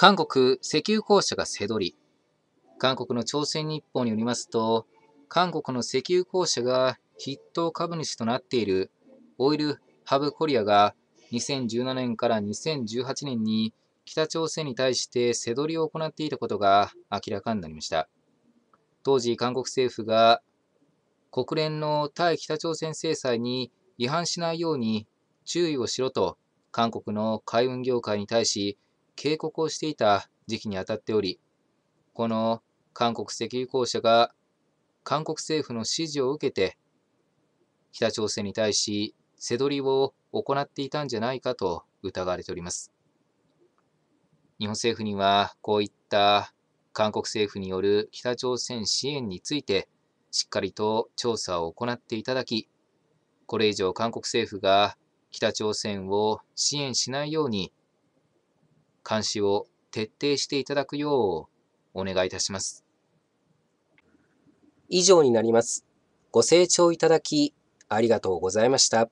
韓国石油公社がせどり。韓国の朝鮮日報によりますと、韓国の石油公社が筆頭株主となっているオイルハブコリアが2017年から2018年に北朝鮮に対してせどりを行っていたことが明らかになりました。当時、韓国政府が国連の対北朝鮮制裁に違反しないように注意をしろと韓国の海運業界に対し警告をしていた時期にあたっており、この韓国石油公社が韓国政府の指示を受けて、北朝鮮に対し、せどりを行っていたんじゃないかと疑われております。日本政府には、こういった韓国政府による北朝鮮支援について、しっかりと調査を行っていただき、これ以上韓国政府が北朝鮮を支援しないように監視を徹底していただくようお願いいたします。以上になります。ご清聴いただきありがとうございました。